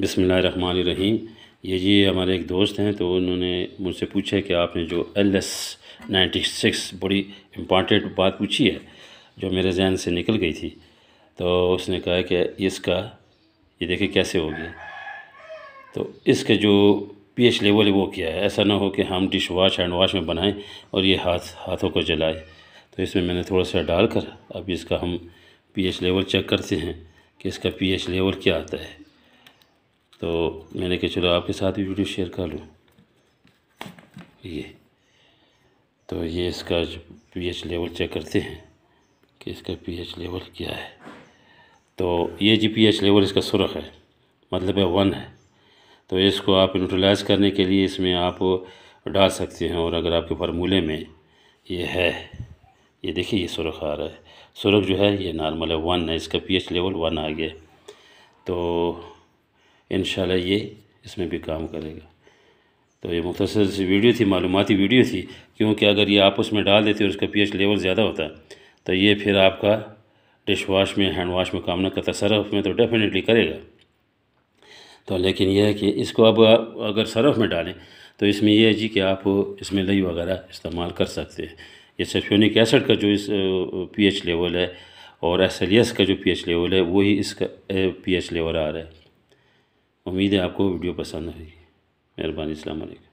बिसमीम ये जी हमारे एक दोस्त हैं तो उन्होंने मुझसे पूछा कि आपने जो एल एस नाइन्टी सिक्स बड़ी इम्पॉर्टेंट बात पूछी है जो मेरे जहन से निकल गई थी तो उसने कहा कि इसका ये देखिए कैसे हो गया तो इसके जो पी एच लेवल है वो क्या है ऐसा ना हो कि हम डिश वाश हैंड वाश में बनाएं और ये हाथ हाथों को जलाए तो इसमें मैंने थोड़ा सा डालकर अब इसका हम पी एच लेवल चेक करते हैं कि इसका पी एच लेवल क्या आता है तो मैंने कहा चलो आपके साथ भी वीडियो शेयर कर लूँ ये तो ये इसका जो पीएच लेवल चेक करते हैं कि इसका पीएच लेवल क्या है तो ये जी पीएच लेवल इसका सुरख है मतलब है वन है तो इसको आप न्यूट्रलाइज करने के लिए इसमें आप डाल सकते हैं और अगर आपके फार्मूले में ये है ये देखिए ये सुरख आ रहा है सुरख जो है ये नॉर्मल है वन है इसका पीएच लेवल वन आ गया तो इन ये इसमें भी काम करेगा तो ये मुख्तर सी वीडियो थी मालूमती वीडियो थी क्योंकि अगर ये आप उसमें डाल देते और उसका पीएच लेवल ज़्यादा होता तो ये फिर आपका डिश वाश में हैंड वाश में काम ना करता सरफ में तो डेफिनेटली करेगा तो लेकिन यह है कि इसको अब अगर सरफ में डालें तो इसमें यह है जी कि आप इसमें लई वगैरह इस्तेमाल कर सकते हैं ये सल्फ्यूनिक एसड का जो इस पी लेवल है और एस का जो पी लेवल है वही इसका पी लेवल आ रहा है उम्मीद है आपको वीडियो पसंद आई मेहरबानी अल्लाम